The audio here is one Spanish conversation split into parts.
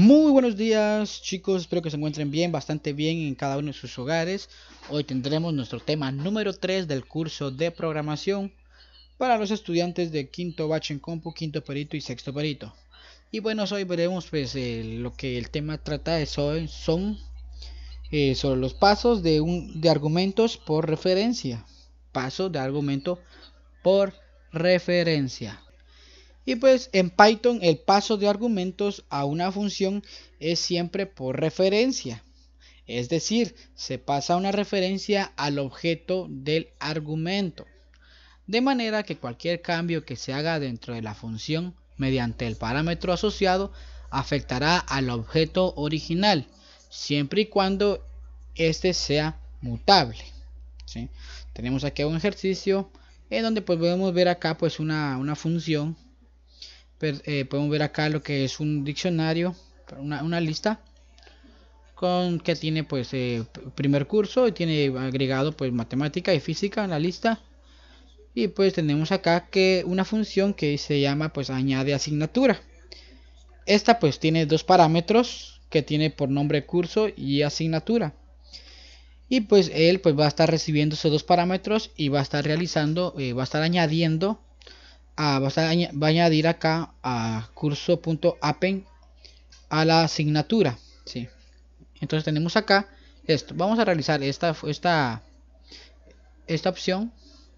Muy buenos días chicos, espero que se encuentren bien, bastante bien en cada uno de sus hogares. Hoy tendremos nuestro tema número 3 del curso de programación para los estudiantes de quinto bache en compu, quinto perito y sexto perito. Y bueno, hoy veremos pues eh, lo que el tema trata de son, son eh, sobre los pasos de, argumentos por referencia. paso de argumento por referencia. Y pues en Python el paso de argumentos a una función es siempre por referencia. Es decir, se pasa una referencia al objeto del argumento. De manera que cualquier cambio que se haga dentro de la función mediante el parámetro asociado afectará al objeto original, siempre y cuando éste sea mutable. Tenemos aquí un ejercicio en donde pues podemos ver acá pues una, una función eh, podemos ver acá lo que es un diccionario, una, una lista con que tiene pues eh, primer curso y tiene agregado pues matemática y física en la lista y pues tenemos acá que una función que se llama pues añade asignatura esta pues tiene dos parámetros que tiene por nombre curso y asignatura y pues él pues va a estar recibiendo esos dos parámetros y va a estar realizando eh, va a estar añadiendo va a añadir acá a curso.appen a la asignatura. ¿sí? Entonces tenemos acá esto. Vamos a realizar esta, esta, opción.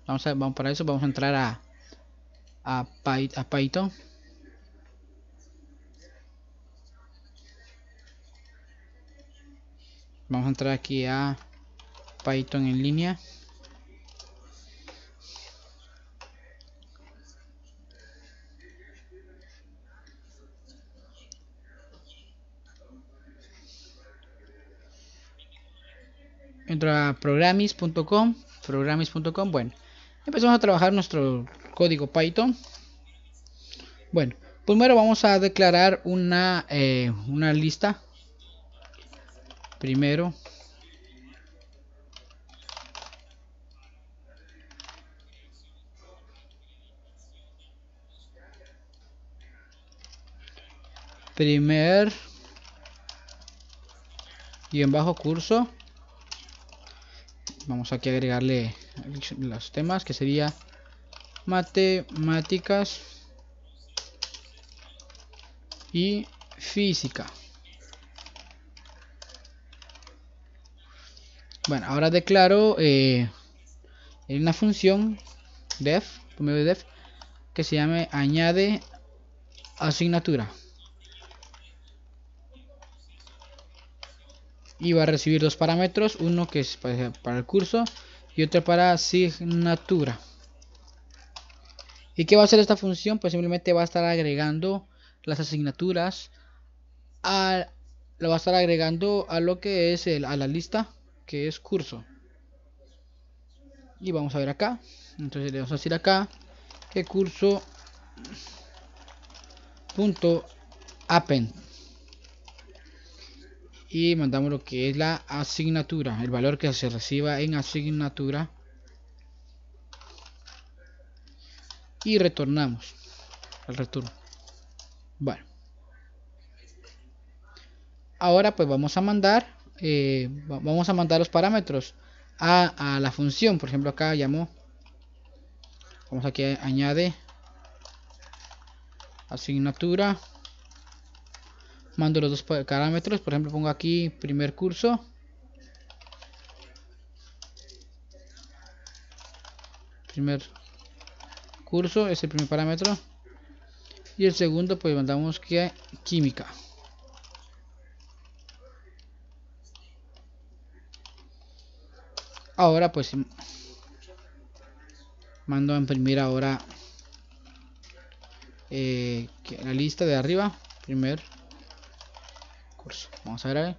Vamos a, para eso vamos a entrar a, a Python. Vamos a entrar aquí a Python en línea. entra a programis.com, programis.com, bueno, empezamos a trabajar nuestro código Python. Bueno, primero vamos a declarar una, eh, una lista. Primero. Primer y en bajo curso vamos aquí a agregarle los temas que sería matemáticas y física. Bueno, ahora declaro eh, una función def, def que se llame añade asignatura. y va a recibir dos parámetros, uno que es para el curso y otro para asignatura. ¿Y qué va a hacer esta función? Pues simplemente va a estar agregando las asignaturas a, lo va a estar agregando a lo que es a la lista que es curso. Y vamos a ver acá. Entonces le vamos a decir acá que curso punto append y mandamos lo que es la asignatura, el valor que se reciba en asignatura y retornamos al retorno. ahora pues vamos a mandar, eh, vamos a mandar los parámetros a, a la función. Por ejemplo, acá llamó vamos aquí a añade asignatura mando los dos parámetros por ejemplo pongo aquí primer curso primer curso es el primer parámetro y el segundo pues mandamos que química ahora pues mando a imprimir ahora eh, la lista de arriba primer Vamos a ver,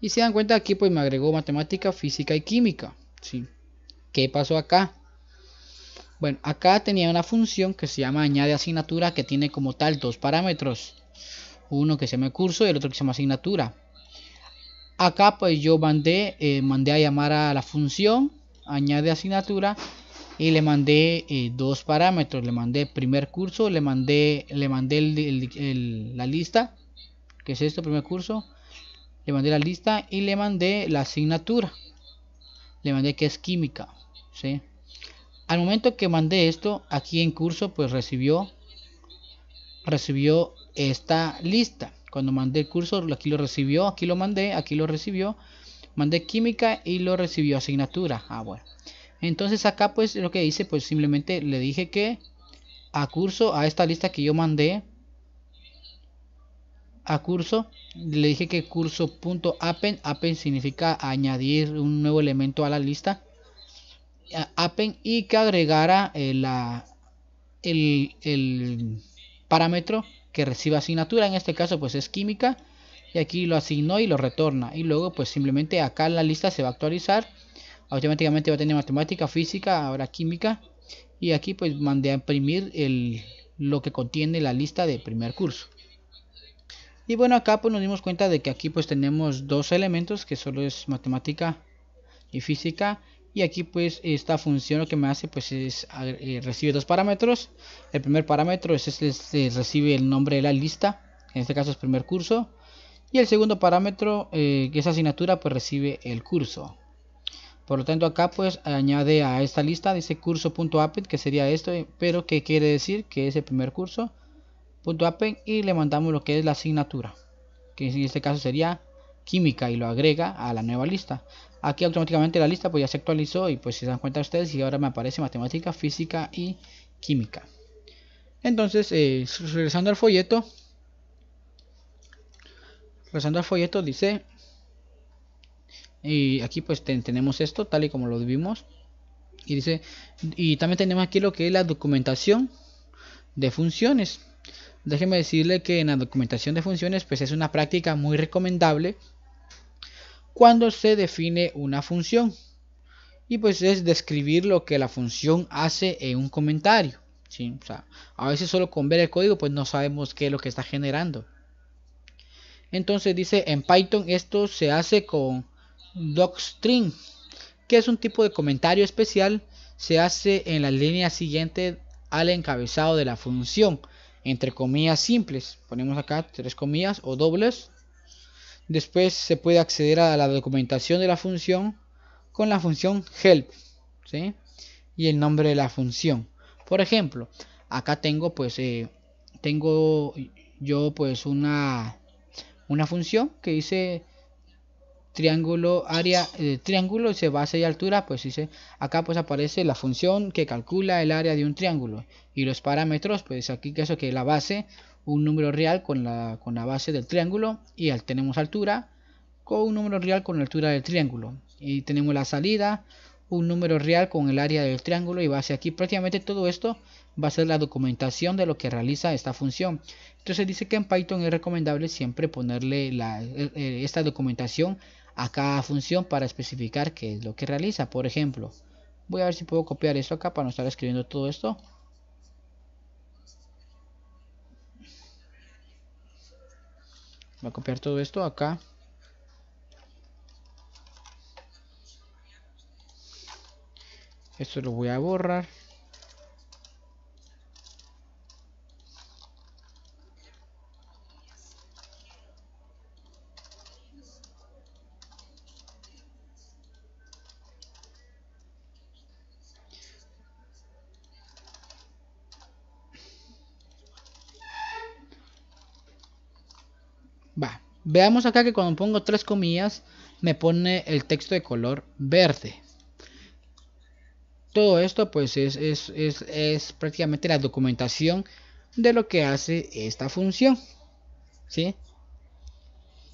Y se dan cuenta aquí pues me agregó matemática, física y química. ¿sí? ¿Qué pasó acá? Bueno, acá tenía una función que se llama añade asignatura que tiene como tal dos parámetros. Uno que se llama curso y el otro que se llama asignatura. Acá pues yo mandé, eh, mandé a llamar a la función añade asignatura y le mandé eh, dos parámetros. Le mandé primer curso, le mandé, le mandé la lista que es esto, primer curso. Le mandé la lista y le mandé la asignatura. Le mandé que es química. ¿sí? Al momento que mandé esto, aquí en curso, pues recibió, recibió esta lista. Cuando mandé el curso, aquí lo recibió, aquí lo mandé, aquí lo recibió. Mandé química y lo recibió asignatura. Ah, bueno. Entonces acá pues lo que hice, pues simplemente le dije que a curso, a esta lista que yo mandé, a curso, le dije que curso.append, append significa añadir un nuevo elemento a la lista, append y que agregara eh, el, parámetro que reciba asignatura, en este caso pues es química, y aquí lo asignó y lo retorna, y luego pues simplemente acá la lista se va a actualizar, automáticamente va a tener matemática, física, ahora química, y aquí pues mandé a imprimir el, lo que contiene la lista de primer curso. Y bueno, acá pues nos dimos cuenta de que aquí pues tenemos dos elementos que solo es matemática y física. Y aquí pues esta función lo que me hace pues es eh, recibir dos parámetros. El primer parámetro es, es, este, este, recibe el nombre de la lista, en este caso es primer curso. Y el segundo parámetro, eh, que es asignatura, pues recibe el curso. Por lo tanto acá pues añade a esta lista, dice curso.appet que sería esto, eh, pero que quiere decir que es el primer curso y le mandamos lo que es la asignatura, que en este caso sería química y lo agrega a la nueva lista. Aquí automáticamente la lista pues ya se actualizó y pues se dan cuenta ustedes y ahora me aparece matemática, física y química. Entonces, eh, regresando al folleto, regresando al folleto dice, y aquí pues tenemos esto tal y como lo vimos, y dice, y también tenemos aquí lo que es la documentación de funciones déjeme decirle que en la documentación de funciones pues es una práctica muy recomendable cuando se define una función y pues es describir lo que la función hace en un comentario. a veces solo con ver el código pues no sabemos qué es lo que está generando. Entonces dice en Python esto se hace con docstring, que es un tipo de comentario especial, se hace en la línea siguiente al encabezado de la función entre comillas simples, ponemos acá tres comillas o dobles. Después se puede acceder a la documentación de la función con la función help y el nombre de la función. Por ejemplo, acá tengo pues eh, tengo yo pues una una función que dice triángulo área de eh, triángulo se base y altura pues dice acá pues aparece la función que calcula el área de un triángulo y los parámetros pues aquí que eso que la base un número real con la, con la base del triángulo y al tenemos altura con un número real con la altura del triángulo y tenemos la salida un número real con el área del triángulo y base aquí prácticamente todo esto va a ser la documentación de lo que realiza esta función. Entonces dice que en Python es recomendable siempre ponerle eh, eh, esta documentación a cada función para especificar qué es lo que realiza. Por ejemplo, voy a ver si puedo copiar esto acá para no estar escribiendo todo esto. Voy a copiar todo esto acá. Esto lo voy a borrar. Veamos acá que cuando pongo tres comillas me pone el texto de color verde. Todo esto pues es, prácticamente la documentación de lo que hace esta función. ¿Sí?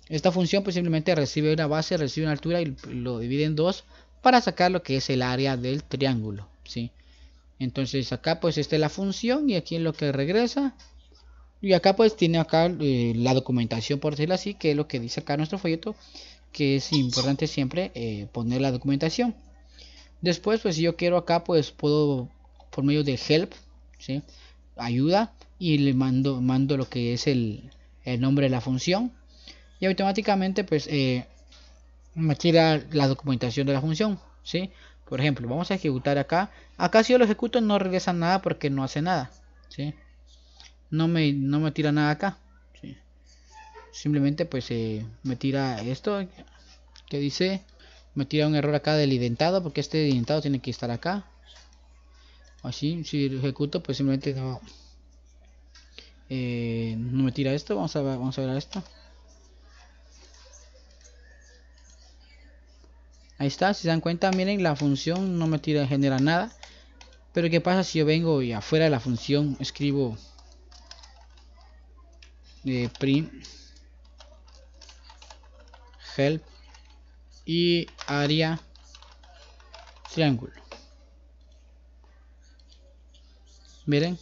Esta función pues simplemente recibe una base, recibe una altura y lo divide en dos para sacar lo que es el área del triángulo. ¿sí? Entonces acá pues esta es la función y aquí en lo que regresa y acá pues tiene acá eh, la documentación, por decirlo así, que es lo que dice acá nuestro folleto, que es importante siempre eh, poner la documentación. Después pues si yo quiero acá pues puedo por medio de help, ¿sí? ayuda, y le mando, mando lo que es el, nombre de la función. Y automáticamente pues eh, me tira la documentación de la función. ¿sí? Por ejemplo, vamos a ejecutar acá. Acá si yo lo ejecuto no regresa nada porque no hace nada. ¿sí? no me, no me tira nada acá. Simplemente pues eh, me tira esto que dice, me tira un error acá del identado porque este identado tiene que estar acá. Así, si lo ejecuto, pues simplemente no, eh, no me tira esto. Vamos a, vamos a ver esto. Ahí está, si se dan cuenta, miren, la función no me tira, genera nada. Pero ¿qué pasa si yo vengo y afuera de la función escribo print help y área triángulo miren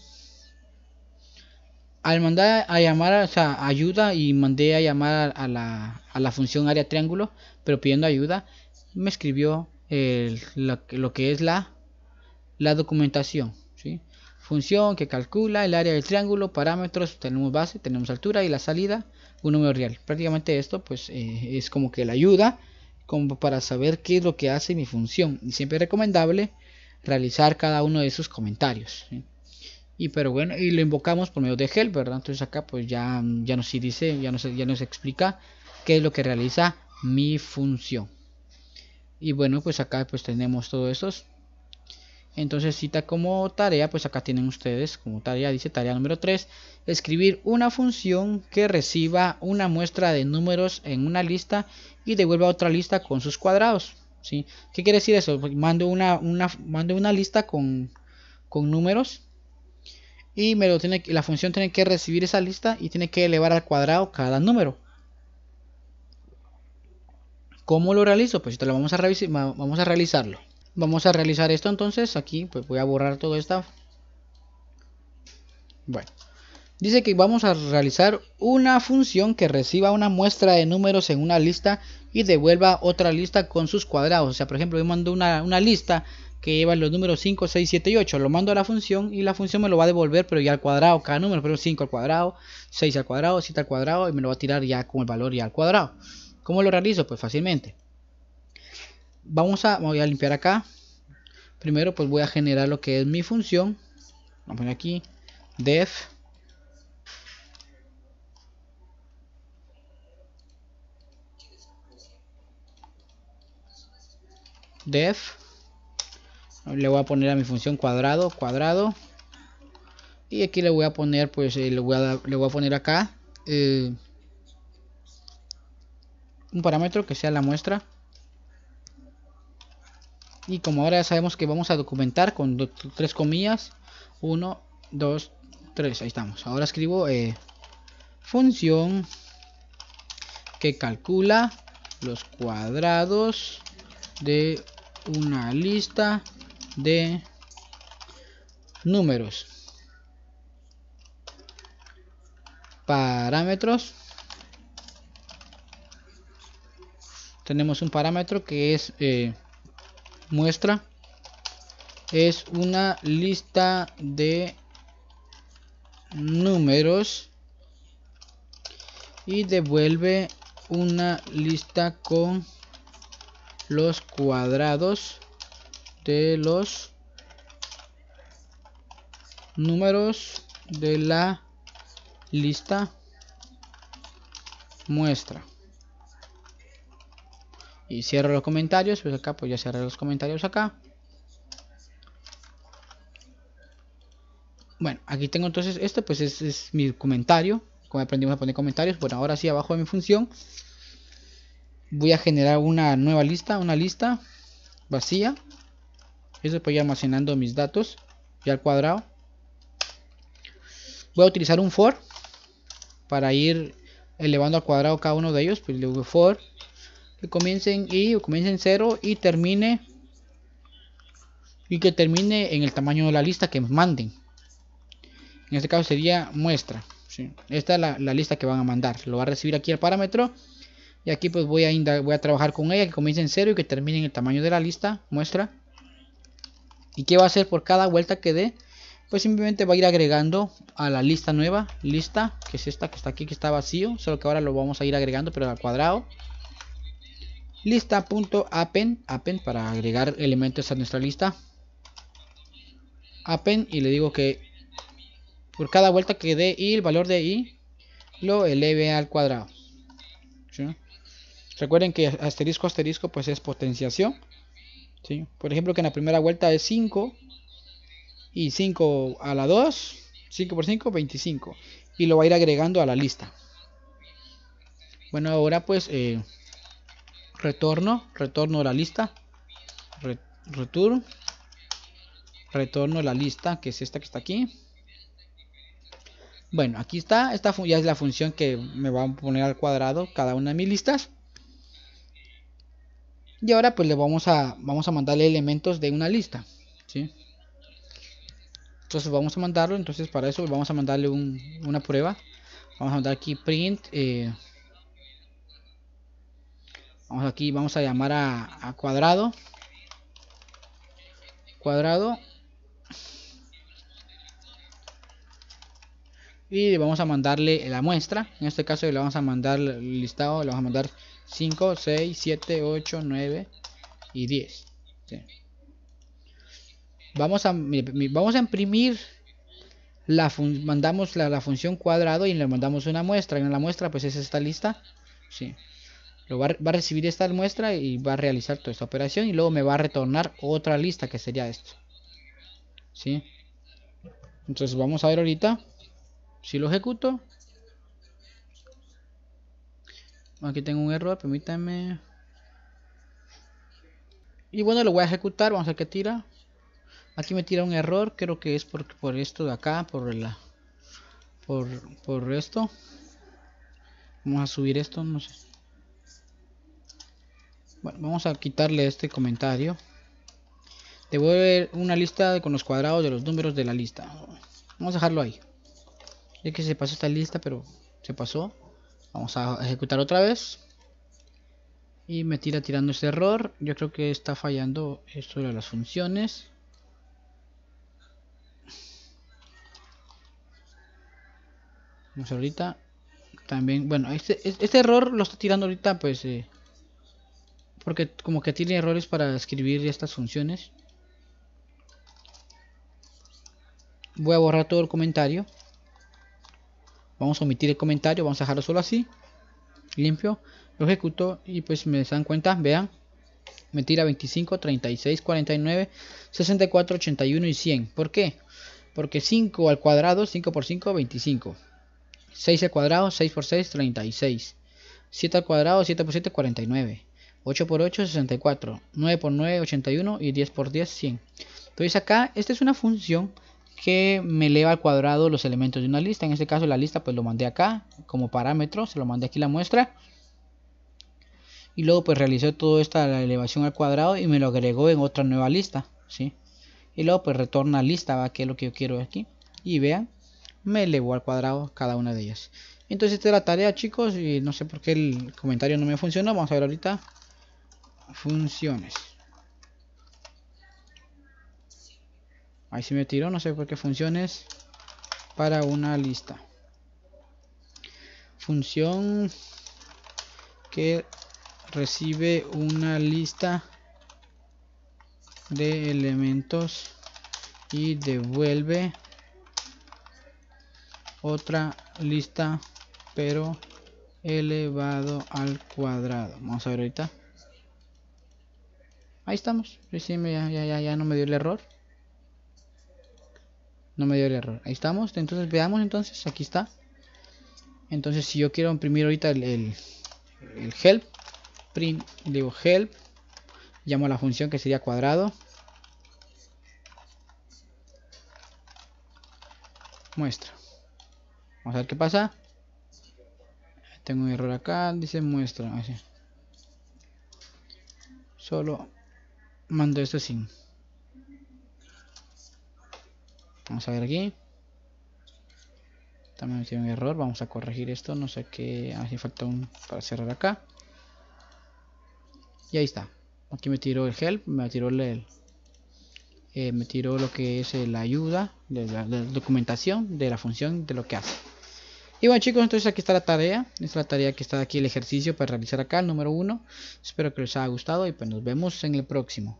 al mandar a llamar o ayuda y mandé a llamar a la, función área triángulo pero pidiendo ayuda me escribió lo, que es la documentación función que calcula el área del triángulo, parámetros, tenemos base, tenemos altura y la salida, un número real. Prácticamente esto pues eh, es como que la ayuda como para saber qué es lo que hace mi función. Y siempre es recomendable realizar cada uno de esos comentarios. Y pero bueno, y lo invocamos por medio de gel ¿verdad? Entonces acá pues ya, ya nos dice, ya nos, ya nos explica qué es lo que realiza mi función. Y bueno, pues acá pues tenemos todos estos entonces cita como tarea, pues acá tienen ustedes como tarea, dice tarea número 3, escribir una función que reciba una muestra de números en una lista y devuelva otra lista con sus cuadrados. ¿sí? ¿Qué quiere decir eso? mando, una, mando una lista con, números y me lo tiene, la función tiene que recibir esa lista y tiene que elevar al cuadrado cada número. ¿Cómo lo realizo? Pues esto lo vamos a, vamos a realizarlo. Vamos a realizar esto entonces. Aquí pues voy a borrar todo esto Bueno. Dice que vamos a realizar una función que reciba una muestra de números en una lista y devuelva otra lista con sus cuadrados. O sea, por ejemplo, yo mando una, una lista que lleva los números 5, 6, 7 y 8. Lo mando a la función y la función me lo va a devolver, pero ya al cuadrado, cada número, pero 5 al cuadrado, 6 al cuadrado, 7 al cuadrado y me lo va a tirar ya con el valor ya al cuadrado. ¿Cómo lo realizo? Pues fácilmente vamos a, voy a limpiar acá. Primero pues voy a generar lo que es mi función. Vamos a poner aquí def. def le voy a poner a mi función cuadrado cuadrado y aquí le voy a poner pues eh, le, voy a, le, voy a, poner acá eh, un parámetro que sea la muestra y como ahora ya sabemos que vamos a documentar con tres comillas 1 2 3 ahí estamos ahora escribo eh, función que calcula los cuadrados de una lista de números parámetros tenemos un parámetro que es eh, muestra es una lista de números y devuelve una lista con los cuadrados de los números de la lista muestra y cierro los comentarios pues acá pues ya cerré los comentarios acá bueno aquí tengo entonces este pues es, mi comentario como aprendimos a poner comentarios bueno ahora sí abajo de mi función voy a generar una nueva lista una lista vacía eso voy almacenando mis datos ya al cuadrado voy a utilizar un for para ir elevando al cuadrado cada uno de ellos pues le doy for que comiencen en 0 y termine y que termine en el tamaño de la lista que manden en este caso sería muestra esta es la, lista que van a mandar lo va a recibir aquí el parámetro y aquí pues voy a, voy a trabajar con ella que comience en 0 y que termine en el tamaño de la lista muestra y qué va a hacer por cada vuelta que dé pues simplemente va a ir agregando a la lista nueva, lista, que es esta que está aquí, que está vacío, solo que ahora lo vamos a ir agregando, pero al cuadrado lista.append, append para agregar elementos a nuestra lista. Append y le digo que por cada vuelta que dé i, el valor de i lo eleve al cuadrado. Recuerden que asterisco asterisco pues es potenciación. Por ejemplo que en la primera vuelta es 5 y 5 a la 2, 5 por 5, 25. Y lo va a ir agregando a la lista. Bueno, ahora pues... Eh, retorno, retorno a la lista, return, retorno a la lista, que es esta que está aquí. Bueno, aquí está, esta ya es la función que me va a poner al cuadrado cada una de mis listas. Y ahora pues le vamos a, vamos a mandarle elementos de una lista, Entonces vamos a mandarlo, entonces para eso vamos a mandarle un, una prueba. Vamos a mandar aquí print. Eh, Vamos aquí, vamos a llamar a, cuadrado. Cuadrado. Y vamos a mandarle la muestra. En este caso le vamos a mandar el listado. Le vamos a mandar 5, 6, 7, 8, 9 y 10. Vamos, a, vamos a imprimir la mandamos la, función cuadrado y le mandamos una muestra. En la muestra pues es esta lista. Sí va, a recibir esta muestra y va a realizar toda esta operación y luego me va a retornar otra lista que sería esto. ¿Sí? Entonces vamos a ver ahorita si lo ejecuto. Aquí tengo un error, permítanme. Y bueno, lo voy a ejecutar, vamos a ver qué tira. Aquí me tira un error, creo que es por, por esto de acá, por la por, por esto. Vamos a subir esto, no sé. Bueno, vamos a quitarle este comentario. ver una lista con los cuadrados de los números de la lista. Vamos a dejarlo ahí. Ya que se pasó esta lista, pero se pasó. Vamos a ejecutar otra vez. Y me tira tirando este error. Yo creo que está fallando esto de las funciones. Vamos ahorita. También, bueno, este, este error lo está tirando ahorita, pues... Eh, porque como que tiene errores para escribir estas funciones voy a borrar todo el comentario vamos a omitir el comentario vamos a dejarlo solo así limpio lo ejecuto y pues me dan cuenta vean me tira 25 36 49 64 81 y 100 ¿por qué? porque 5 al cuadrado 5 por 5 25 6 al cuadrado 6 por 6 36 7 al cuadrado 7 por 7 49 8 por 8 64, 9 por 9 81 y 10 por 10 100. Entonces acá esta es una función que me eleva al cuadrado los elementos de una lista. En este caso la lista pues lo mandé acá como parámetro, se lo mandé aquí la muestra. Y luego pues realicé toda esta elevación al cuadrado y me lo agregó en otra nueva lista. ¿sí? Y luego pues retorna lista, va que es lo que yo quiero aquí. Y vean, me elevó al cuadrado cada una de ellas. Entonces esta es la tarea chicos y no sé por qué el comentario no me funcionó. Vamos a ver ahorita funciones. Ahí se me tiró, no sé por qué funciones para una lista. Función que recibe una lista de elementos y devuelve otra lista pero elevado al cuadrado vamos a ver ahorita Ahí estamos. Sí, ya, ya, no me dio el error. No me dio el error. Ahí estamos. Entonces veamos entonces. Aquí está. Entonces si yo quiero imprimir ahorita el, el, help. Print, digo help. Llamo a la función que sería cuadrado. Muestra. Vamos a ver qué pasa. Tengo un error acá. Dice muestra. Así. Solo mando esto sin. Vamos a ver aquí. También tiene un error. Vamos a corregir esto. No sé qué. Hace ah, falta un para cerrar acá. Y ahí está. Aquí me tiró el help. Me tiró el. Eh, me tiró lo que es la ayuda, de la documentación de la función de lo que hace. Y bueno chicos, entonces aquí está la tarea. Esta es la tarea que está aquí, el ejercicio para realizar acá, el número uno Espero que les haya gustado y pues nos vemos en el próximo.